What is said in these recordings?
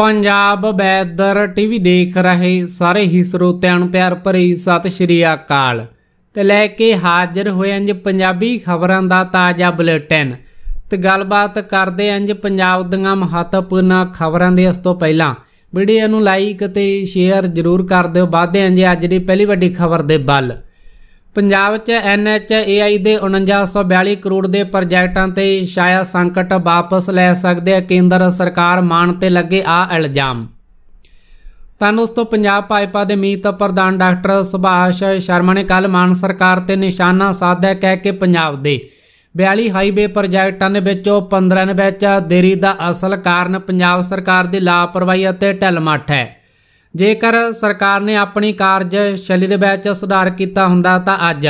Punjab ਬੈਦਰ TV ਦੇਖ ਰਹੇ ਸਾਰੇ ਹੀ ਸਰੋਤਿਆਂ ਨੂੰ ਪਿਆਰ ਭਰੀ ਸਤਿ ਸ਼੍ਰੀ ਅਕਾਲ ਤੇ ਲੈ ਕੇ ਹਾਜ਼ਰ ਹੋਏ ਅੰਜ ਪੰਜਾਬੀ ਖਬਰਾਂ ਦਾ ਤਾਜ਼ਾ ਬੁਲੇਟਿਨ ਤੇ ਗੱਲਬਾਤ ਕਰਦੇ ਅੰਜ ਪੰਜਾਬ ਦੀਆਂ ਮਹੱਤਵਪੂਰਨ ਖਬਰਾਂ ਦੇ ਇਸ ਤੋਂ ਪਹਿਲਾਂ ਵੀਡੀਓ ਨੂੰ ਲਾਈਕ ਤੇ ਸ਼ੇਅਰ ਜ਼ਰੂਰ ਕਰ ਦਿਓ ਵਾਧੇ ਅੰਜ ਅੱਜ ਦੀ ਪਹਿਲੀ ਵੱਡੀ ਖਬਰ ਦੇ ਬਲ ਪੰਜਾਬ 'ਚ ਆਈ ਦੇ 4942 ਕਰੋੜ ਦੇ ਪ੍ਰੋਜੈਕਟਾਂ ਤੇ ਸ਼ਾਇਆ ਸੰਕਟ ਵਾਪਸ ਲੈ ਸਕਦੇ ਆ ਕੇਂਦਰ ਸਰਕਾਰ ਮਾਨ ਤੇ ਲੱਗੇ ਆ ਇਲਜ਼ਾਮ ਤਾਂ ਦੋਸਤੋ ਪੰਜਾਬ ਭਾਜਪਾ ਦੇ ਮੀਤ ਪ੍ਰਧਾਨ ਡਾਕਟਰ ਸੁਭਾਸ਼ ਸ਼ਰਮਾ ਨੇ ਕੱਲ ਮਾਨ ਸਰਕਾਰ ਤੇ ਨਿਸ਼ਾਨਾ ਸਾਧਿਆ ਕਹਿ ਕੇ ਪੰਜਾਬ ਦੇ 42 ਹਾਈਵੇ ਪ੍ਰੋਜੈਕਟਾਂ ਦੇ ਵਿੱਚੋਂ 15 ਵਿੱਚ ਦੇਰੀ ਦਾ ਅਸਲ ਕਾਰਨ ਪੰਜਾਬ ਸਰਕਾਰ ਦੀ ਲਾਪਰਵਾਹੀ ਅਤੇ ਢਿਲਮੱਠ ਹੈ ਜੇਕਰ ਸਰਕਾਰ ਨੇ ਆਪਣੀ ਕਾਰਜ ਸ਼ੈਲੀ ਦੇ ਵਿੱਚ ਸੁਧਾਰ ਕੀਤਾ ਹੁੰਦਾ ਤਾਂ ਅੱਜ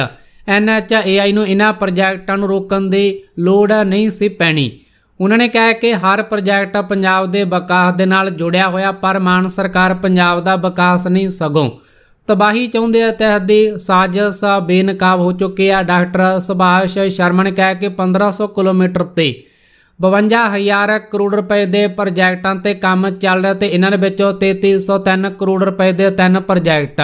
ਐਨਐਚਏਆਈ ਨੂੰ ਇਹਨਾਂ ਪ੍ਰੋਜੈਕਟਾਂ ਨੂੰ ਰੋਕਣ ਦੀ ਲੋੜ ਨਹੀਂ ਸੀ ਪੈਣੀ ਉਹਨਾਂ ਨੇ ਕਿਹਾ ਕਿ ਹਰ ਪ੍ਰੋਜੈਕਟ ਪੰਜਾਬ ਦੇ ਵਿਕਾਸ ਦੇ ਨਾਲ ਜੁੜਿਆ ਹੋਇਆ ਪਰ ਮਾਨ ਸਰਕਾਰ ਪੰਜਾਬ ਦਾ ਵਿਕਾਸ ਨਹੀਂ ਸਗੋਂ ਤਬਾਹੀ ਚਾਹੁੰਦੇ ਆ ਤਹਿਤ ਦੀ ਸਾਜ਼ਿਸ਼ ਬੇਨਕਾਬ ਹੋ ਚੁੱਕੀ ਆ ਡਾਕਟਰ ਸੁਭਾਸ਼ ਸ਼ਰਮਨ ਕਹਿ ਕੇ 1500 ਕਿਲੋਮੀਟਰ ਤੇ 52000 ਕਰੋੜ ਰੁਪਏ ਦੇ ਪ੍ਰੋਜੈਕਟਾਂ ਤੇ ਕੰਮ ਚੱਲ ਰਿਹਾ ਤੇ ਇਹਨਾਂ ਦੇ ਵਿੱਚੋਂ 3303 ਕਰੋੜ ਰੁਪਏ ਦੇ ਤਿੰਨ ਪ੍ਰੋਜੈਕਟ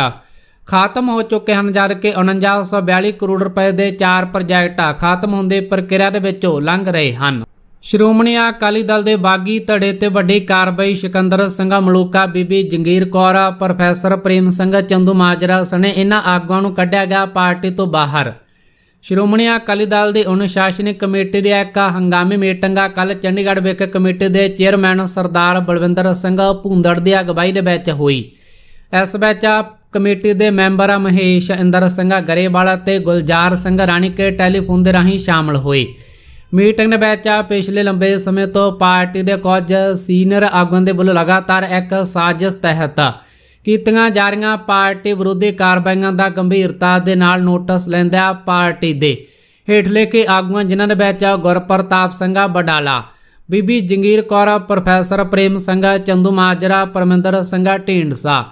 ਖਾਤਮ ਹੋ ਚੁੱਕੇ ਹਨ ਜਦ ਕਿ 4942 ਕਰੋੜ ਰੁਪਏ ਦੇ ਚਾਰ ਪ੍ਰੋਜੈਕਟ ਖਾਤਮ ਹੋਣ ਦੇ ਪ੍ਰਕਿਰਿਆ ਦੇ ਵਿੱਚੋਂ ਲੰਘ ਰਹੇ ਹਨ ਸ਼੍ਰੋਮਣੀ ਅਕਾਲੀ ਦਲ ਦੇ ਬਾਗੀ ਧੜੇ ਤੇ ਵੱਡੀ ਕਾਰਵਾਈ ਸਿਕੰਦਰ ਸਿੰਘਾ ਮਲੂਕਾ ਬੀਬੀ ਜੰਗੀਰ ਕੌਰ ਪ੍ਰੋਫੈਸਰ ਪ੍ਰੇਮ ਸਿੰਘ ਚੰਦੂ ਮਾਜਰਾ ਸਣੇ ਇਹਨਾਂ ਆਗੂਆਂ ਨੂੰ ਕੱਢਿਆ ਗਿਆ ਪਾਰਟੀ ਤੋਂ ਬਾਹਰ ਸ਼੍ਰੋਮਣੀ ਅਕਾਲੀ ਦਲ ਦੇ ਅਨੁਸ਼ਾਸਨਿਕ ਕਮੇਟੀ ਦੇ ਇੱਕ ਹੰਗਾਮੀ ਮੀਟਿੰਗਾ ਕੱਲ ਚੰਡੀਗੜ੍ਹ ਵਿਖੇ ਕਮੇਟੀ ਦੇ ਚੇਅਰਮੈਨ ਸਰਦਾਰ ਬਲਵਿੰਦਰ ਸਿੰਘ ਭੁੰਦੜ ਦੀ ਅਗਵਾਈ ਦੇ ਵਿੱਚ ਹੋਈ ਇਸ ਵਿੱਚ ਕਮੇਟੀ ਦੇ ਮੈਂਬਰ ਮਹੇਸ਼ ਇੰਦਰ ਸਿੰਘ ਗਰੇਵਾਲਾ ਤੇ ਗੁਲਜ਼ਾਰ ਸਿੰਘ ਰਾਣੀਕੇ ਟੈਲੀਫੋਨ ਦੇ ਰਾਹੀਂ ਸ਼ਾਮਲ ਹੋਏ ਮੀਟਿੰਗ ਦੇ ਵਿੱਚ ਪਿਛਲੇ ਲੰਬੇ ਸਮੇਂ ਤੋਂ ਪਾਰਟੀ ਦੇ ਕੁਝ ਸੀਨੀਅਰ ਆਗੂਆਂ ਦੇ ਵੱਲੋਂ ਲਗਾਤਾਰ ਇੱਕ ਸਾਜ਼ਿਸ਼ ਤਹਿਤ ਕੀਤੀਆਂ ਜਾ ਰਹੀਆਂ ਪਾਰਟੀ ਵਿਰੋਧੀ ਕਾਰਵਾਈਆਂ ਦਾ ਗੰਭੀਰਤਾ ਦੇ ਨਾਲ ਨੋਟਿਸ ਲੈਂਦਾ ਪਾਰਟੀ ਦੇ ਹੇਠ ਲੈ ਕੇ ਆਗੂਆਂ ਜਿਨ੍ਹਾਂ ਦੇ ਵਿੱਚ ਗੁਰਪ੍ਰਤਾਪ ਸਿੰਘਾ ਬਡਾਲਾ ਬੀਬੀ ਜੰਗੀਰ ਕੌਰ ਪ੍ਰੋਫੈਸਰ ਪ੍ਰੇਮ ਸਿੰਘਾ ਚੰਦੂ ਮਾਜਰਾ ਪਰਮਿੰਦਰ ਸਿੰਘਾ ਢੀਂਡਸਾ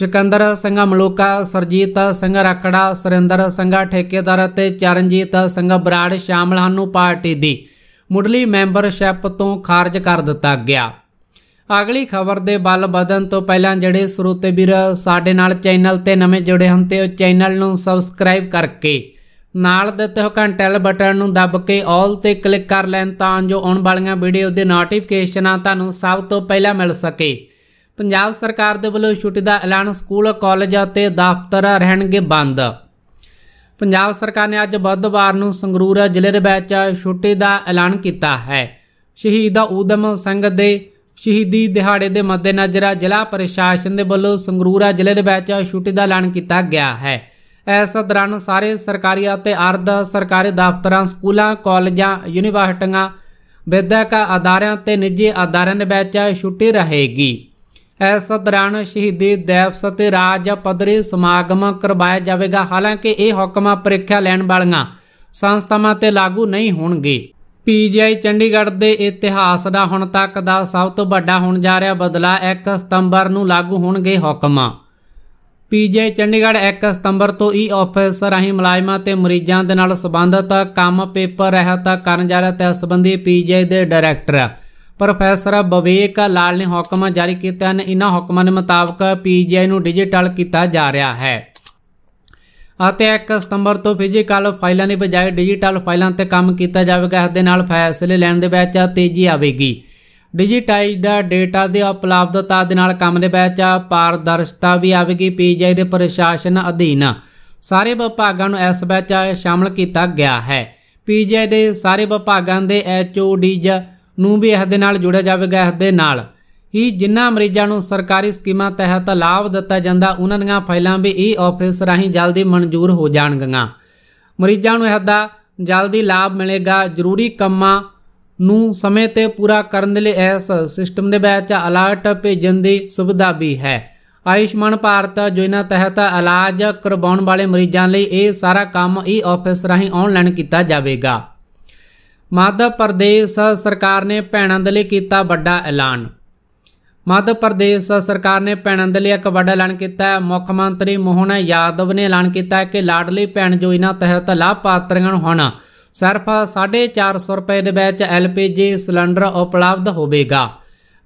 ਸ਼ਿਕੰਦਰ ਸਿੰਘਾ ਮਲੋਕਾ ਸਰਜੀਤ ਸਿੰਘ ਰਖੜਾ ਸਰਿੰਦਰ ਸਿੰਘਾ ਠੇਕੇਦਾਰ ਅਤੇ ਚਰਨਜੀਤ ਸਿੰਘ ਬਰਾੜ ਸ਼ਾਮਲ ਹਨ ਨੂੰ ਪਾਰਟੀ ਦੀ ਮੁੱਢਲੀ ਮੈਂਬਰਸ਼ਿਪ ਤੋਂ ਖਾਰਜ ਕਰ ਦਿੱਤਾ ਗਿਆ ਅਗਲੀ ਖਬਰ ਦੇ ਬਲ ਬਦਨ ਤੋਂ ਪਹਿਲਾਂ ਜਿਹੜੇ ਸਰੋਤੇ ਵੀਰ ਸਾਡੇ ਨਾਲ ਚੈਨਲ ਤੇ ਨਵੇਂ ਜੁੜੇ ਹਨ ਤੇ ਉਹ ਚੈਨਲ ਨੂੰ ਸਬਸਕ੍ਰਾਈਬ ਕਰਕੇ ਨਾਲ ਦਿੱਤੇ ਹੋ ਘੰਟੇ ਬਟਨ ਨੂੰ ਦਬ ਕੇ 올 ਤੇ ਕਲਿੱਕ ਕਰ ਲੈਣ ਤਾਂ ਜੋ ਆਉਣ ਵਾਲੀਆਂ ਵੀਡੀਓ ਦੇ ਨੋਟੀਫਿਕੇਸ਼ਨਾਂ ਤੁਹਾਨੂੰ ਸਭ ਤੋਂ ਪਹਿਲਾਂ ਮਿਲ ਸਕੇ ਪੰਜਾਬ ਸਰਕਾਰ ਦੇ ਵੱਲੋਂ ਛੁੱਟੀ ਦਾ ਐਲਾਨ ਸਕੂਲ ਕਾਲਜ ਅਤੇ ਦਫ਼ਤਰ ਰਹਿਣਗੇ ਬੰਦ ਪੰਜਾਬ ਸਰਕਾਰ ਨੇ ਅੱਜ ਬੁੱਧਵਾਰ ਨੂੰ ਸੰਗਰੂਰ ਜ਼ਿਲ੍ਹੇ ਦੇ ਵਿੱਚ ਛੁੱਟੀ ਦਾ ਐਲਾਨ ਕੀਤਾ ਹੈ ਸ਼ਹੀਦ ਊਦਮ ਸਿੰਘ ਦੇ ਸ਼ਹੀਦੀ ਦਿਹਾੜੇ ਦੇ ਮੱਦੇਨਜ਼ਰ ਜ਼ਿਲ੍ਹਾ ਪ੍ਰਸ਼ਾਸਨ ਦੇ ਵੱਲੋਂ ਸੰਗਰੂਰਾ ਜ਼ਿਲ੍ਹੇ ਦੇ ਵਿੱਚ ਛੁੱਟੀ ਦਾ ਐਲਾਨ ਕੀਤਾ ਗਿਆ ਹੈ ਇਸ ਦੌਰਾਨ ਸਾਰੇ ਸਰਕਾਰੀ ਅਤੇ ਅਰਧ ਸਰਕਾਰੀ ਦਫ਼ਤਰਾਂ ਸਕੂਲਾਂ ਕਾਲਜਾਂ ਯੂਨੀਵਰਸਿਟੀਆਂ ਵਿਦਿਅਕ ਅਦਾਰਿਆਂ ਤੇ ਨਿੱਜੀ ਅਦਾਰਿਆਂ ਦੇ ਵਿੱਚ ਛੁੱਟੀ ਰਹੇਗੀ ਇਸ ਦੌਰਾਨ ਸ਼ਹੀਦੀ ਦਿਵਸ ਤੇ ਰਾਜ ਪੱਧਰੀ ਸਮਾਗਮ ਕਰਵਾਇਆ ਜਾਵੇਗਾ ਹਾਲਾਂਕਿ ਇਹ ਹੁਕਮ ਪ੍ਰੀਖਿਆ ਲੈਣ ਵਾਲੀਆਂ ਸੰਸਥਾਵਾਂ ਤੇ ਲਾਗੂ ਨਹੀਂ ਹੋਣਗੇ ਪੀਜੀਆਈ ਚੰਡੀਗੜ੍ਹ ਦੇ ਇਤਿਹਾਸ ਦਾ ਹੁਣ ਤੱਕ ਦਾ ਸਭ ਤੋਂ ਵੱਡਾ ਹੋਣ ਜਾ ਰਿਹਾ ਬਦਲਾ 1 ਸਤੰਬਰ ਨੂੰ ਲਾਗੂ ਹੋਣਗੇ ਹੁਕਮ ਪੀਜੀਆਈ ਚੰਡੀਗੜ੍ਹ 1 ਸਤੰਬਰ ਤੋਂ ਈ ਆਫਿਸ ਰਾਹੀਂ ਮਲਾਜ਼ਮਾਂ ਤੇ ਮਰੀਜ਼ਾਂ ਦੇ ਨਾਲ ਸੰਬੰਧਤ ਕੰਮ ਪੇਪਰ ਰਹਿਤ ਕਰਨ ਜਾ ਰਿਹਾ ਤੇ ਇਸ ਸੰਬੰਧੀ ਪੀਜੀਆਈ ਦੇ ਡਾਇਰੈਕਟਰ ਪ੍ਰੋਫੈਸਰ ਬਵੇਕ ਲਾਲ ਨੇ ਹੁਕਮ ਜਾਰੀ ਕੀਤੇ ਹਨ ਇਹਨਾਂ ਹੁਕਮਾਂ ਦੇ ਮੁਤਾਬਕ ਪੀਜੀਆਈ ਨੂੰ ਡਿਜੀਟਲ ਕੀਤਾ ਜਾ ਰਿਹਾ ਹੈ ਅਤੇ 1 ਸਤੰਬਰ ਤੋਂ ਫਿਜ਼ੀਕਲ ਫਾਈਲਾਂ ਦੀ ਬਜਾਏ ਡਿਜੀਟਲ ਫਾਈਲਾਂ ਤੇ ਕੰਮ ਕੀਤਾ ਜਾਵੇਗਾ ਇਸ ਦੇ ਨਾਲ ਫੈਸਲੇ ਲੈਣ ਦੇ ਵਿੱਚ ਤੇਜ਼ੀ ਆਵੇਗੀ ਡਿਜੀਟਾਈਜ਼ਡ ਡੇਟਾ ਦੀ ਉਪਲਬਧਤਾ ਦੇ ਨਾਲ ਕੰਮ ਦੇ ਵਿੱਚ ਪਾਰਦਰਸ਼ਤਾ ਵੀ ਆਵੇਗੀ ਪੀਜੀਆਈ ਦੇ ਪ੍ਰਸ਼ਾਸਨ ਅਧੀਨ ਸਾਰੇ ਵਿਭਾਗਾਂ ਨੂੰ ਇਸ ਵਿੱਚ ਸ਼ਾਮਲ ਕੀਤਾ ਗਿਆ ਹੈ ਪੀਜੀਆਈ ਦੇ ਸਾਰੇ ਵਿਭਾਗਾਂ ਦੇ ਐਚਓਡੀਜ਼ ਨੂੰ ਵੀ ਇਸ ਦੇ ਨਾਲ ਜੋੜਿਆ ਜਾਵੇਗਾ ਇਸ ਦੇ ਨਾਲ ਹੀ ਜਿਨ੍ਹਾਂ ਮਰੀਜ਼ਾਂ ਨੂੰ ਸਰਕਾਰੀ ਸਕੀਮਾਂ ਤਹਿਤ ਲਾਭ ਦਿੱਤਾ ਜਾਂਦਾ ਉਹਨਾਂ ਦੀਆਂ ਫਾਈਲਾਂ ਵੀ ਈ ਆਫਿਸ ਰਾਹੀਂ ਜਲਦੀ ਮਨਜ਼ੂਰ ਹੋ ਜਾਣਗੀਆਂ ਮਰੀਜ਼ਾਂ ਨੂੰ ਇਹਦਾ ਜਲਦੀ ਲਾਭ ਮਿਲੇਗਾ ਜ਼ਰੂਰੀ ਕੰਮਾਂ ਨੂੰ ਸਮੇਂ ਤੇ ਪੂਰਾ ਕਰਨ ਦੇ ਲਈ ਇਸ ਸਿਸਟਮ ਦੇ ਵਿੱਚ ਅਲਰਟ ਭੇਜਣ ਦੀ ਸੁਵਿਧਾ ਵੀ ਹੈ ਆਯੁਸ਼ਮਾਨ ਭਾਰਤ ਜੋਇਨਾ ਤਹਿਤ ਇਲਾਜ ਕਰਵਾਉਣ ਵਾਲੇ ਮਰੀਜ਼ਾਂ ਲਈ ਇਹ ਸਾਰਾ ਕੰਮ ਈ ਆਫਿਸ ਰਾਹੀਂ ਆਨਲਾਈਨ ਕੀਤਾ ਜਾਵੇਗਾ ਮਾਧਵ ਪ੍ਰਦੇਸ਼ ਸਰਕਾਰ ਨੇ ਭੈਣਾਂ ਦੇ ਲਈ ਕੀਤਾ ਵੱਡਾ ਐਲਾਨ ਮੱਧ ਪ੍ਰਦੇਸ਼ ਸਰਕਾਰ ਨੇ ਭੈਣਾਂ ਦੇ ਲਈ ਇੱਕ ਵੱਡਾ ਐਲਾਨ ਕੀਤਾ ਹੈ ਮੁੱਖ ਮੰਤਰੀ ਮੋਹਨ ਯਾਦਵ ਨੇ ਐਲਾਨ ਕੀਤਾ ਹੈ ਕਿ ਲਾਡਲੀ ਭੈਣ ਯੋਜਨਾ ਤਹਿਤ ਲਾਭਪਾਤਰੀਆਂ ਨੂੰ ਹੁਣ ਸਿਰਫ 450 ਰੁਪਏ ਦੇ ਵਿੱਚ ਐਲਪੀਜੀ ਸਿਲੰਡਰ ਉਪਲਬਧ ਹੋਵੇਗਾ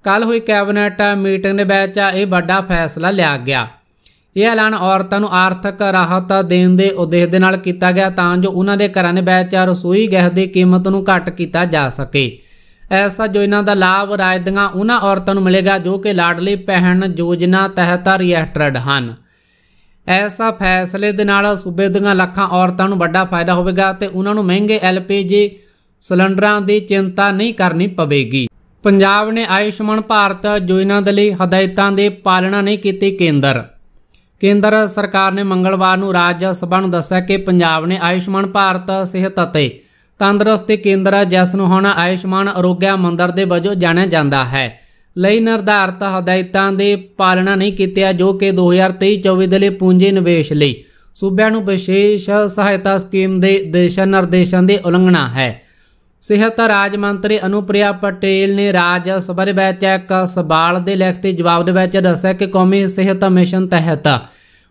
ਕੱਲ ਹੋਈ ਕੈਬਨਿਟ ਮੀਟਿੰਗ ਦੇ ਵਿੱਚ ਇਹ ਵੱਡਾ ਫੈਸਲਾ ਲਿਆ ਗਿਆ ਇਹ ਐਲਾਨ ਔਰਤਾਂ ਨੂੰ ਆਰਥਿਕ ਰਾਹਤ ਦੇਣ ਦੇ ਉਦੇਸ਼ ਦੇ ਨਾਲ ਕੀਤਾ ਗਿਆ ਤਾਂ ਜੋ ਉਹਨਾਂ ਦੇ ਘਰਾਂ ਦੇ ਵਿੱਚ ਰਸੋਈ ਗੈਸ ਦੀ ਕੀਮਤ ਨੂੰ ਘੱਟ ਕੀਤਾ ਜਾ ਸਕੇ ਐਸਾ ਜੋ ਇਹਨਾਂ ਦਾ ਲਾਭ ਰਾਜ ਦੀਆਂ ਉਹਨਾਂ ਔਰਤਾਂ ਨੂੰ ਮਿਲੇਗਾ ਜੋ ਕਿ ਲਾਡਲੀ ਪਹਿਣ ਯੋਜਨਾ ਤਹਿਤ ਰਜਿਸਟਰਡ ਹਨ ਐਸਾ ਫੈਸਲੇ ਦੇ ਨਾਲ ਸੂਬੇ ਦੀਆਂ ਲੱਖਾਂ ਔਰਤਾਂ ਨੂੰ ਵੱਡਾ ਫਾਇਦਾ ਹੋਵੇਗਾ ਤੇ ਉਹਨਾਂ ਨੂੰ ਮਹਿੰਗੇ ਐਲਪੀਜੀ ਸਿਲੰਡਰਾਂ ਦੀ ਚਿੰਤਾ ਨਹੀਂ ਕਰਨੀ ਪਵੇਗੀ ਪੰਜਾਬ ਨੇ ਆਯੁਸ਼ਮਾਨ ਭਾਰਤ ਯੋਜਨਾ ਦੇ ਲਈ ਹਦਾਇਤਾਂ ਦੇ ਪਾਲਣਾ ਨਹੀਂ ਕੀਤੀ ਕੇਂਦਰ ਕੇਂਦਰ ਸਰਕਾਰ ਨੇ ਮੰਗਲਵਾਰ ਨੂੰ ਰਾਜ ਸਭਾ ਨੂੰ ਦੱਸਿਆ ਕਿ ਪੰਜਾਬ ਨੇ ਆਯੁਸ਼ਮਾਨ ਭਾਰਤ ਸਿਹਤ ਅਤੇ ਤੰਦਰੁਸਤੀ ਕੇਂਦਰ ਜਿਸ ਨੂੰ ਹੁਣ ਆਯੁਸ਼ਮਾਨ ਅਰੋਗਿਆ ਮੰਦਰ ਦੇ ਵਜੋਂ ਜਾਣਿਆ ਜਾਂਦਾ ਹੈ ਲਈ ਨਿਰਧਾਰਤ ਹਦਾਇਤਾਂ ਦੇ ਪਾਲਣਾ ਨਹੀਂ ਕੀਤਾ ਜੋ ਕਿ 2023-24 ਦੇ ਲਈ ਪੂੰਜੀ ਨਿਵੇਸ਼ ਲਈ ਸੂਬਿਆਂ ਨੂੰ ਵਿਸ਼ੇਸ਼ ਸਹਾਇਤਾ ਸਕੀਮ ਦੇ ਦਿਸ਼ਾ ਨਿਰਦੇਸ਼ਾਂ ਦੀ ਉਲੰਘਣਾ ਹੈ ਸਿਹਤ ਰਾਜ ਮੰਤਰੀ ਅਨੁਪ੍ਰਿਆ ਪਟੇਲ ਨੇ ਰਾਜ ਸਭਾ ਵਿੱਚ ਇੱਕ ਸਵਾਲ ਦੇ ਲਿਖਤੀ ਜਵਾਬ ਦੇ ਵਿੱਚ ਦੱਸਿਆ ਕਿ ਕੌਮੀ ਸਿਹਤ ਮਿਸ਼ਨ ਤਹਿਤ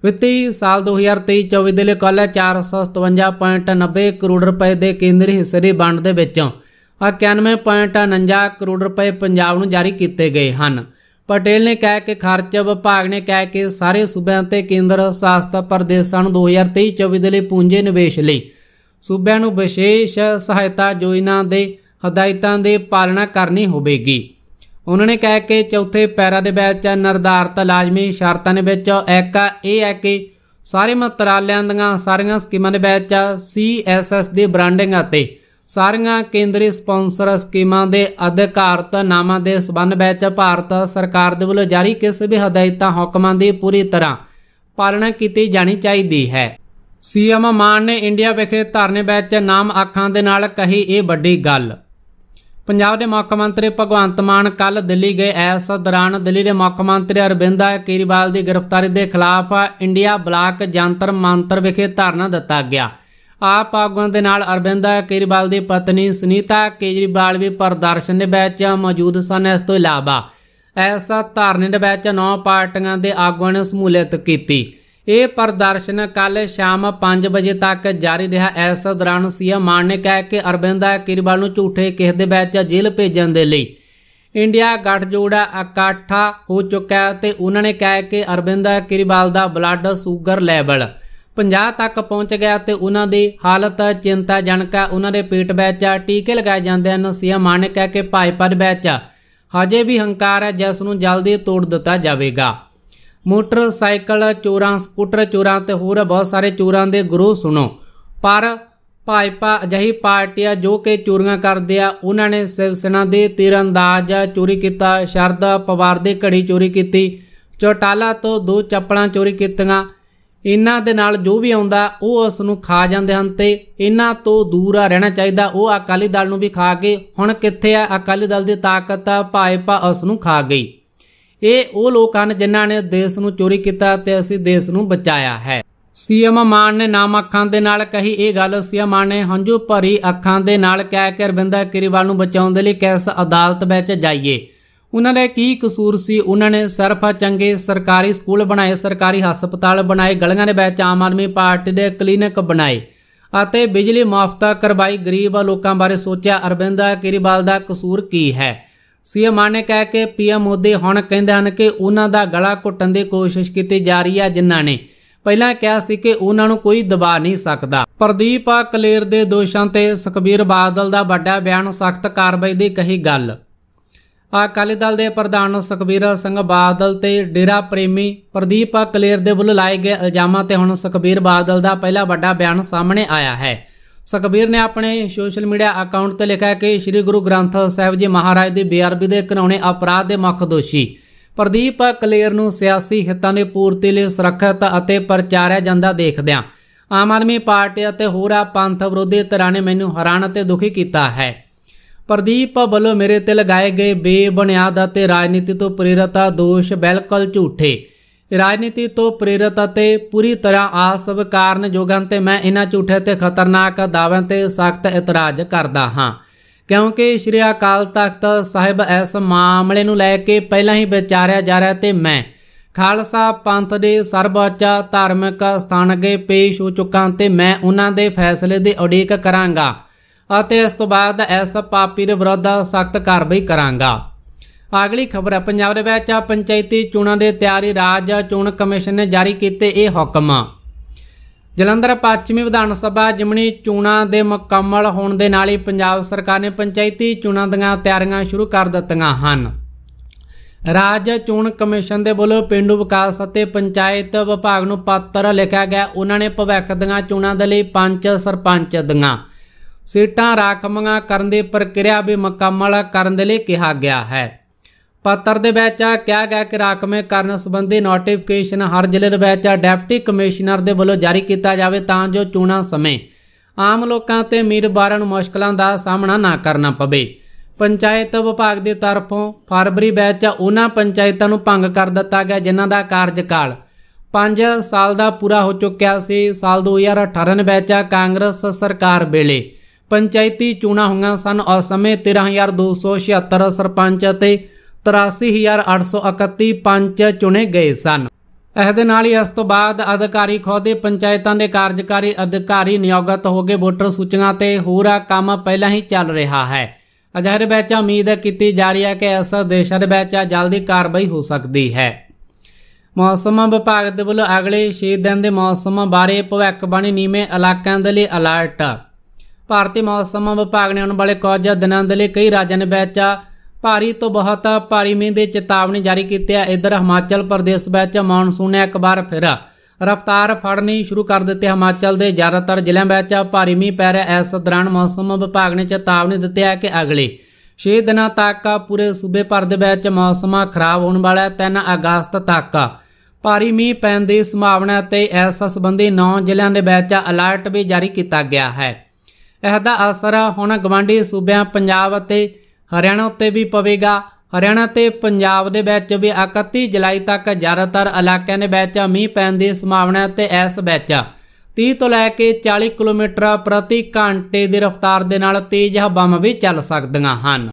ਵਿੱਤੀ ਸਾਲ 2023-24 ਦੇ ਲਈ ਕੁੱਲ 457.90 ਕਰੋੜ ਰੁਪਏ ਦੇ ਕੇਂਦਰੀ ਹਿੱਸੇ ਦੀ ਵੰਡ ਦੇ ਆ 91.49 ਕਰੋੜ ਰੁਪਏ ਪੰਜਾਬ ਨੂੰ ਜਾਰੀ ਕੀਤੇ ਗਏ ਹਨ ਪਟੇਲ ਨੇ ਕਹਿ ਕੇ ਖਰਚ ਵਿਭਾਗ ਨੇ ਕਹਿ ਕੇ ਸਾਰੇ ਸੂਬਿਆਂ ਤੇ ਕੇਂਦਰ ਸ਼ਾਸਤ ਪ੍ਰਦੇਸ਼ਾਂ ਨੂੰ 2023-24 ਦੇ ਲਈ ਪੂੰਜੀ ਨਿਵੇਸ਼ ਲਈ ਸੂਬਿਆਂ ਨੂੰ ਵਿਸ਼ੇਸ਼ ਸਹਾਇਤਾ ਯੋਜਨਾ ਦੇ ਹਦਾਇਤਾਂ ਦੇ ਪਾਲਣਾ ਕਰਨੀ ਹੋਵੇਗੀ ਉਹਨਾਂ ਨੇ ਕਹਿ ਕੇ ਚੌਥੇ ਪੈਰਾ ਦੇ ਵਿੱਚ ਨਿਰਧਾਰਤ ਲਾਜ਼ਮੀ ਸ਼ਰਤਾਂ ਦੇ ਵਿੱਚ ਇੱਕ ਇਹ ਹੈ ਕਿ ਸਾਰੇ ਮੰਤਰਾਲਿਆਂ ਦੀਆਂ ਸਾਰੀਆਂ ਸਕੀਮਾਂ ਦੇ ਵਿੱਚ ਸੀਐਸਐਸ ਦੀ ਬ੍ਰਾਂਡਿੰਗ ਅਤੇ ਸਾਰੀਆਂ ਕੇਂਦਰੀ ਸਪਾਂਸਰ ਸਕੀਮਾਂ ਦੇ ਅਧਿਕਾਰਤ ਨਾਮਾਂ ਦੇ ਸਬੰਧ ਵਿੱਚ ਭਾਰਤ ਸਰਕਾਰ ਦੇ ਵੱਲੋਂ ਜਾਰੀ ਕਿਸੇ ਵੀ ਹਦਾਇਤਾਂ ਹੁਕਮਾਂ ਦੀ ਪੂਰੀ ਤਰ੍ਹਾਂ ਪਾਲਣਾ ਕੀਤੀ ਜਾਣੀ ਚਾਹੀਦੀ ਹੈ ਸੀਐਮ ਮਾਨ ਨੇ ਇੰਡੀਆ ਵਿਖੇ ਧਰਨੇ ਵਿੱਚ ਨਾਮ ਆਖਾਂ ਦੇ ਨਾਲ ਕਹੀ ਇਹ ਵੱਡੀ ਗੱਲ ਪੰਜਾਬ ਦੇ ਮੁੱਖ ਮੰਤਰੀ ਭਗਵੰਤ ਮਾਨ ਕੱਲ ਦਿੱਲੀ ਗਏ ਐਸ ਦੌਰਾਨ ਦਿੱਲੀ ਦੇ ਮੁੱਖ ਮੰਤਰੀ ਅਰਵਿੰਦ ਕੇਜਰੀਵਾਲ ਦੀ ਗ੍ਰਿਫਤਾਰੀ ਦੇ ਖਿਲਾਫ ਇੰਡੀਆ ਬਲਾਕ ਜੰਤਰ ਮੰਤਰ ਵਿਖੇ ਧਰਨਾ ਦਿੱਤਾ ਗਿਆ ਆਪ ਆਗੂਆਂ ਦੇ ਨਾਲ ਅਰਵਿੰਦ ਕੇਜਰੀਵਾਲ ਦੀ ਪਤਨੀ ਸੁਨੀਤਾ ਕੇਜਰੀਵਾਲ ਵੀ ਪ੍ਰਦਰਸ਼ਨ ਦੇ ਵਿੱਚ ਮੌਜੂਦ ਸਨ ਇਸ ਤੋਂ ਇਲਾਵਾ ਐਸ ਧਰਨੇ ਦੇ ਵਿੱਚ ਨੌ ਪਾਰਟੀਆਂ ਦੇ ਆਗੂਆਂ ਨੇ ਸਮੂਲੀਅਤ ਕੀਤੀ ਇਹ ਪ੍ਰਦਰਸ਼ਨ ਕੱਲ ਸ਼ਾਮ 5 ਵਜੇ ਤੱਕ ਜਾਰੀ ਰਿਹਾ ਇਸ ਦੌਰਾਨ ਸੀਐਮ ਮਾਨ ਨੇ ਕਿਹਾ ਕਿ ਅਰਵਿੰਦਾ ਕਿਰਵਾਲ ਨੂੰ ਝੂਠੇ ਕਿਸ ਦੇ ਵਿੱਚ ਜੇਲ੍ਹ ਭੇਜਣ ਦੇ ਲਈ ਇੰਡੀਆ ਗੱਠਜੋੜ ਇਕੱਠਾ ਹੋ ਚੁੱਕਾ ਹੈ ਤੇ ਉਹਨਾਂ ਨੇ ਕਿਹਾ ਕਿ ਅਰਵਿੰਦਾ ਕਿਰਵਾਲ ਦਾ ਬਲੱਡ ਸ਼ੂਗਰ ਲੈਵਲ 50 ਤੱਕ ਪਹੁੰਚ ਗਿਆ ਤੇ ਉਹਨਾਂ ਦੀ ਹਾਲਤ ਚਿੰਤਾਜਨਕ ਹੈ ਉਹਨਾਂ ਦੇ ਪੇਟ ਵਿੱਚ ਟੀਕੇ ਲਗਾਏ ਜਾਂਦੇ ਹਨ ਸੀਐਮ ਮਾਨ ਨੇ ਕਿਹਾ ਕਿ ਭਾਜਪਾ ਦੇ ਵਿੱਚ ਹਜੇ ਵੀ ਹੰਕਾਰ ਹੈ ਜਿਸ ਨੂੰ ਜਲਦੀ ਤੋੜ ਦਿੱਤਾ ਜਾਵੇਗਾ ਮੋਟਰਸਾਈਕਲ ਚੋਰਾਂ ਸਕੂਟਰ ਚੋਰਾਂ ਤੇ ਹੋਰ ਬਹੁਤ ਸਾਰੇ ਚੋਰਾਂ ਦੇ ਗਰੋਹ ਸੁਣੋ ਪਰ ਭਾਜਪਾ ਅਜਿਹੀ ਪਾਰਟੀ ਆ ਜੋ ਕਿ ਚੋਰੀਆਂ ਕਰਦੇ ਆ ਉਹਨਾਂ ਨੇ ਸਿਵ ਸੈਨਾ ਦੇ ਤੀਰੰਦਾਜ਼ ਚੋਰੀ ਕੀਤਾ ਸ਼ਰਦ ਪਵਾਰ ਦੇ ਘੜੀ ਚੋਰੀ ਕੀਤੀ ਚੋਟਾਲਾ ਤੋਂ ਦੋ ਚੱਪਲਾਂ ਚੋਰੀ ਕੀਤੀਆਂ ਇਹਨਾਂ ਦੇ ਨਾਲ ਜੋ ਵੀ ਆਉਂਦਾ ਉਹ ਉਸ ਨੂੰ ਖਾ ਜਾਂਦੇ ਹਨ ਤੇ ਇਹਨਾਂ ਤੋਂ ਦੂਰ ਰਹਿਣਾ ਚਾਹੀਦਾ ਉਹ ਅਕਾਲੀ ਦਲ ਨੂੰ ਵੀ ਖਾ ਕੇ ਹੁਣ ਕਿੱਥੇ ਆ ਅਕਾਲੀ ਦਲ ਦੀ ਤਾਕਤ ਭਾਜਪਾ ਉਸ ਨੂੰ ਖਾ ਗਈ ਇਹ ਉਹ ਲੋਕ ਹਨ ਜਿਨ੍ਹਾਂ ਨੇ ਦੇਸ਼ ਨੂੰ ਚੋਰੀ ਕੀਤਾ ਤੇ ਅਸੀਂ ਦੇਸ਼ ਨੂੰ ਬਚਾਇਆ ਹੈ ਸੀਐਮ ਮਾਨ ਨੇ ਨਾਮ ਅੱਖਾਂ ਦੇ ਨਾਲ ਕਹੀ ਇਹ ਗੱਲ ਸੀਐਮ ਮਾਨ ਨੇ ਹੰਝੂ ਭਰੀ ਅੱਖਾਂ ਦੇ ਨਾਲ ਕਹਿ ਕੇ ਅਰਵਿੰਦਾ ਕੇਰੀਵਾਲ ਨੂੰ ਬਚਾਉਣ ਦੇ ਲਈ ਕਿਸ ਅਦਾਲਤ ਵਿੱਚ ਜਾਈਏ ਉਹਨਾਂ ਦਾ ਕੀ ਕਸੂਰ ਸੀ ਉਹਨਾਂ ਨੇ ਸਿਰਫ ਚੰਗੇ ਸਰਕਾਰੀ ਸਕੂਲ ਬਣਾਏ ਸਰਕਾਰੀ ਹਸਪਤਾਲ ਬਣਾਏ ਗਲੀਆਂ ਦੇ ਵਿੱਚ ਆਮ ਆਦਮੀ ਪਾਰਟੀ ਦੇ ਕਲੀਨਿਕ ਬਣਾਏ ਅਤੇ ਬਿਜਲੀ ਮਾਫਤਾ ਕਰਵਾਈ ਗਰੀਬ ਲੋਕਾਂ ਬਾਰੇ ਸੋਚਿਆ ਅਰਵਿੰਦਾ ਕੇਰੀਵਾਲ ਦਾ ਕਸੂਰ ਕੀ ਹੈ ਸੀਐਮ ਮਾਨ ਨੇ ਕਹਿ ਕੇ ਪੀਐਮ ਮੋਦੀ ਹੁਣ ਕਹਿੰਦੇ ਹਨ ਕਿ ਉਹਨਾਂ ਦਾ ਗਲਾ ਘੁੱਟਣ ਦੀ ਕੋਸ਼ਿਸ਼ ਕੀਤੀ ਜਾ ਰਹੀ ਹੈ ਜਿਨ੍ਹਾਂ ਨੇ ਪਹਿਲਾਂ ਕਿਹਾ ਸੀ ਕਿ ਉਹਨਾਂ ਨੂੰ ਕੋਈ ਦਬਾ ਨਹੀਂ ਸਕਦਾ ਪ੍ਰਦੀਪ ਆ ਕਲੇਰ ਦੇ ਦੋਸ਼ਾਂ ਤੇ ਸੁਖਬੀਰ ਬਾਦਲ ਦਾ ਵੱਡਾ ਬਿਆਨ ਸਖਤ ਕਾਰਵਾਈ ਦੀ ਕਹੀ ਗੱਲ ਅਕਾਲੀ ਦਲ ਦੇ ਪ੍ਰਧਾਨ ਸੁਖਬੀਰ ਸਿੰਘ ਬਾਦਲ ਤੇ ਡੇਰਾ ਪ੍ਰੇਮੀ ਪ੍ਰਦੀਪ ਕਲੇਰ ਦੇ ਵੱਲੋਂ ਲਾਏ ਗਏ ਇਲਜ਼ਾਮਾਂ ਤੇ ਹੁਣ ਸੁਖਬੀਰ ਬਾਦਲ ਦਾ ਪਹਿਲਾ ਵੱਡਾ ਬਿਆਨ ਸਾਹਮਣੇ ਆਇਆ ਹੈ ਸਕਬੀਰ ਨੇ ਆਪਣੇ ਸੋਸ਼ਲ ਮੀਡੀਆ ਅਕਾਊਂਟ ਤੇ ਲਿਖਿਆ ਕਿ ਸ੍ਰੀ ਗੁਰੂ ਗ੍ਰੰਥ ਸਾਹਿਬ ਜੀ ਮਹਾਰਾਜ ਦੀ ਬੀਆਰਬੀ ਦੇ ਘਨੌਣੇ ਅਪਰਾਧ ਦੇ ਮੁੱਖ ਦੋਸ਼ੀ ਪ੍ਰਦੀਪ ਕਲੇਰ ਨੂੰ ਸਿਆਸੀ ਹਿੱਤਾਂ ਦੀ ਪੂਰਤੀ ਲਈ ਸੁਰੱਖਿਅਤ ਅਤੇ ਪ੍ਰਚਾਰਿਆ ਜਾਂਦਾ ਦੇਖਦਿਆਂ ਆਮ ਆਦਮੀ ਪਾਰਟੀ ਅਤੇ ਹੋਰਾ ਪੰਥ ਵਿਰੋਧੀ ਧਿਰਾਂ ਨੇ ਮੈਨੂੰ ਹੈਰਾਨ ਅਤੇ ਦੁਖੀ ਕੀਤਾ ਹੈ ਪ੍ਰਦੀਪ ਵੱਲੋਂ ਮੇਰੇ ਤੇ ਲਗਾਏ ਗਏ ਬੇਬੁਨਿਆਦ ਅਤੇ ਰਾਜਨੀਤੀ ਤੋਂ ਪ੍ਰੇਰਿਤ ਦੋਸ਼ ਬਿਲਕੁਲ ਝੂਠੇ ਰਾਜਨੀਤੀ ਤੋਂ ਪ੍ਰੇਰਿਤ ਅਤੇ ਪੂਰੀ ਤਰ੍ਹਾਂ ਆ ਸਭ ਕਾਰਨ ਜੋਗਾਂ ਤੇ ਮੈਂ ਇਹਨਾਂ ਝੂਠੇ ਤੇ ਖਤਰਨਾਕ ਦਾਅਵਿਆਂ ਤੇ ਸਖਤ ਇਤਰਾਜ਼ ਕਰਦਾ ਹਾਂ ਕਿਉਂਕਿ ਸ਼੍ਰੀ ਅਕਾਲ ਤਖਤ ਸਾਹਿਬ ਇਸ ਮਾਮਲੇ ਨੂੰ ਲੈ ਕੇ ਪਹਿਲਾਂ ਹੀ ਵਿਚਾਰਿਆ ਜਾ ਰਿਹਾ ਤੇ ਮੈਂ ਖਾਲਸਾ ਪੰਥ ਦੇ ਸਰਵਉੱਚ ਧਾਰਮਿਕ ਸਥਾਨ ਅਗੇ ਪੇਸ਼ ਹੋ ਚੁੱਕਾ ਤੇ ਮੈਂ ਉਹਨਾਂ ਦੇ ਫੈਸਲੇ ਦੀ ਉਡੀਕ ਕਰਾਂਗਾ ਅਤੇ ਇਸ ਤੋਂ ਬਾਅਦ ਇਸ ਪਾਪੀ ਦੇ ਵਿਰੁੱਧ ਸਖਤ ਕਾਰਵਾਈ ਕਰਾਂਗਾ ਅਗਲੀ ਖਬਰ ਹੈ ਪੰਜਾਬ ਦੇ ਵਿੱਚ ਪੰਚਾਇਤੀ ਚੋਣਾਂ ਦੇ ਤਿਆਰੀ ਰਾਜ ਚੋਣ ਕਮਿਸ਼ਨ ਨੇ ਜਾਰੀ ਕੀਤੇ ਇਹ ਹੁਕਮ ਜਲੰਧਰ ਪੱਛਮੀ ਵਿਧਾਨ ਸਭਾ ਜਿਮਣੀ ਚੋਣਾਂ ਦੇ ਮੁਕੰਮਲ ਹੋਣ ਦੇ ਨਾਲ ਹੀ ਪੰਜਾਬ ਸਰਕਾਰ ਨੇ ਪੰਚਾਇਤੀ ਚੋਣਾਂ ਦੀਆਂ ਤਿਆਰੀਆਂ ਸ਼ੁਰੂ ਕਰ ਦਿੱਤੀਆਂ ਹਨ ਰਾਜ ਚੋਣ ਕਮਿਸ਼ਨ ਦੇ ਬੋਲੋ ਪਿੰਡੂ ਵਿਕਾਸ ਅਤੇ ਪੰਚਾਇਤ ਵਿਭਾਗ ਨੂੰ ਪੱਤਰ ਲਿਖਿਆ ਗਿਆ ਉਹਨਾਂ ਨੇ ਭਵਿੱਖ ਦੀਆਂ ਚੋਣਾਂ ਦੇ ਲਈ ਪੰਜ ਸਰਪੰਚ ਦੀਆਂ ਸੀਟਾਂ ਰਾਖਮੀਆਂ ਕਰਨ ਦੀ ਪ੍ਰਕਿਰਿਆ ਵੀ ਮੁਕੰਮਲ ਕਰਨ ਦੇ ਲਈ ਕਿਹਾ ਗਿਆ ਹੈ ਪੱਤਰ ਦੇ ਵਿੱਚ ਕਿਹਾ ਗਿਆ ਕਿ ਰਾਕਮੇ ਕਰਨ ਸੰਬੰਧੀ ਨੋਟੀਫਿਕੇਸ਼ਨ ਹਰ ਜ਼ਿਲ੍ਹੇ ਦੇ ਵਿੱਚ ਡਿਪਟੀ ਕਮਿਸ਼ਨਰ ਦੇ ਵੱਲੋਂ ਜਾਰੀ ਕੀਤਾ ਜਾਵੇ ਤਾਂ ਜੋ ਚੋਣਾਂ ਸਮੇਂ ਆਮ ਲੋਕਾਂ ਤੇ ਬਾਰਾਂ ਨੂੰ ਮੁਸ਼ਕਲਾਂ ਦਾ ਸਾਹਮਣਾ ਨਾ ਕਰਨਾ ਪਵੇ ਪੰਚਾਇਤ ਵਿਭਾਗ ਦੇ ਤਰਫੋਂ ਫਰਵਰੀ ਵਿੱਚ ਉਹਨਾਂ ਪੰਚਾਇਤਾਂ ਨੂੰ ਭੰਗ ਕਰ ਦਿੱਤਾ ਗਿਆ ਜਿਨ੍ਹਾਂ ਦਾ ਕਾਰਜਕਾਲ 5 ਸਾਲ ਦਾ ਪੂਰਾ ਹੋ ਚੁੱਕਿਆ ਸੀ ਸਾਲ 2018 ਵਿੱਚ ਕਾਂਗਰਸ ਸਰਕਾਰ ਵੇਲੇ ਪੰਚਾਇਤੀ ਚੋਣਾਂ ਹੋਈਆਂ ਸਨ ਉਸ ਸਮੇਂ 13276 ਸਰਪੰਚ ਅਤੇ 83831 ਪੰਚ ਚੁਣੇ ਗਏ ਸਨ ਇਸ ਦੇ ਨਾਲ ਹੀ ਇਸ ਤੋਂ ਬਾਅਦ ਅਧਿਕਾਰੀ ਖੋਦੇ ਪੰਚਾਇਤਾਂ ਦੇ ਕਾਰਜਕਾਰੀ ਅਧਿਕਾਰੀ ਨਿਯੋਗਤ ਹੋ ਗਏ ਵੋਟਰ ਸੂਚੀਆਂ ਤੇ ਹੋਰਾ ਕੰਮ ਪਹਿਲਾਂ ਹੀ ਚੱਲ ਰਿਹਾ ਹੈ ਅਜਿਹੇ ਵਿੱਚ ਉਮੀਦ ਕੀਤੀ ਜਾ ਰਹੀ ਹੈ ਕਿ ਇਸ ਦੇਸ਼ਾਂ ਦੇ ਵਿੱਚ ਜਲਦੀ ਕਾਰਵਾਈ ਹੋ ਸਕਦੀ ਹੈ ਮੌਸਮ ਵਿਭਾਗ ਦੇ ਵੱਲੋਂ ਅਗਲੇ 6 ਦਿਨ ਦੇ ਮੌਸਮ ਬਾਰੇ ਭਵਿੱਖਬਾਣੀ ਨੀਵੇਂ ਇਲਾਕਿਆਂ ਦੇ ਲਈ ਅਲਰਟ ਭਾਰਤੀ ਮੌਸਮ ਵਿਭਾਗ ਨੇ ਉਹਨਾਂ ਵਾਲੇ ਕੁਝ ਦਿਨਾਂ ਦੇ ਲਈ ਕਈ ਰਾਜਾਂ ਦੇ ਵਿੱਚ ਭਾਰੀ ਤੋਂ ਬਹੁਤ ਭਾਰੀ ਮੀਂਹ ਦੇ ਚੇਤਾਵਨੀ ਜਾਰੀ ਕੀਤੀ ਹੈ ਇਧਰ ਹਿਮਾਚਲ ਪ੍ਰਦੇਸ਼ ਵਿੱਚ ਮੌਨਸੂਨ ਨੇ ਇੱਕ ਵਾਰ ਫਿਰ ਰਫ਼ਤਾਰ ਫੜਨੀ ਸ਼ੁਰੂ ਕਰ ਦਿੱਤੀ ਹਿਮਾਚਲ ਦੇ ਜ਼ਿਆਦਾਤਰ ਜ਼ਿਲ੍ਹਿਆਂ ਵਿੱਚ ਭਾਰੀ ਮੀਂਹ ਪੈ ਰਿਹਾ ਹੈ ਇਸ ਦੌਰਾਨ ਮੌਸਮ ਵਿਭਾਗ ਨੇ ਚੇਤਾਵਨੀ ਦਿੱਤੀ ਹੈ ਕਿ ਅਗਲੇ 6 ਦਿਨਾਂ ਤੱਕ ਪੂਰੇ ਸੂਬੇ ਭਰ ਦੇ ਵਿੱਚ ਮੌਸਮ ਖਰਾਬ ਹੋਣ ਵਾਲਾ ਹੈ 3 ਅਗਸਤ ਤੱਕ ਭਾਰੀ ਮੀਂਹ ਪੈਣ ਦੀ ਸੰਭਾਵਨਾ ਤੇ ਇਸ ਸੰਬੰਧੀ 9 ਜ਼ਿਲ੍ਹਿਆਂ ਦੇ ਵਿੱਚ ਅਲਰਟ ਵੀ ਜਾਰੀ ਕੀਤਾ ਗਿਆ ਹੈ ਇਹਦਾ ਅਸਰ ਹੁਣ ਗਵਾਂਢੀ ਸੂਬਿਆਂ ਪੰਜਾਬ ਅਤੇ ਹਰਿਆਣਾ ਉੱਤੇ ਵੀ ਪਵੇਗਾ ਹਰਿਆਣਾ ਤੇ ਪੰਜਾਬ ਦੇ ਵਿੱਚ ਵੀ 31 ਜੁਲਾਈ ਤੱਕ ਜ਼ਿਆਦਾਤਰ ਇਲਾਕਿਆਂ ਦੇ ਵਿੱਚ ਮੀਂਹ ਪੈਣ ਦੀ ਸੰਭਾਵਨਾ ਤੇ ਇਸ ਵਿੱਚ 30 ਤੋਂ ਲੈ ਕੇ 40 ਕਿਲੋਮੀਟਰ ਪ੍ਰਤੀ ਘੰਟੇ ਦੀ ਰਫ਼ਤਾਰ ਦੇ ਨਾਲ ਤੇਜ਼ ਹਵਾਵਾਂ ਵੀ ਚੱਲ ਸਕਦੀਆਂ ਹਨ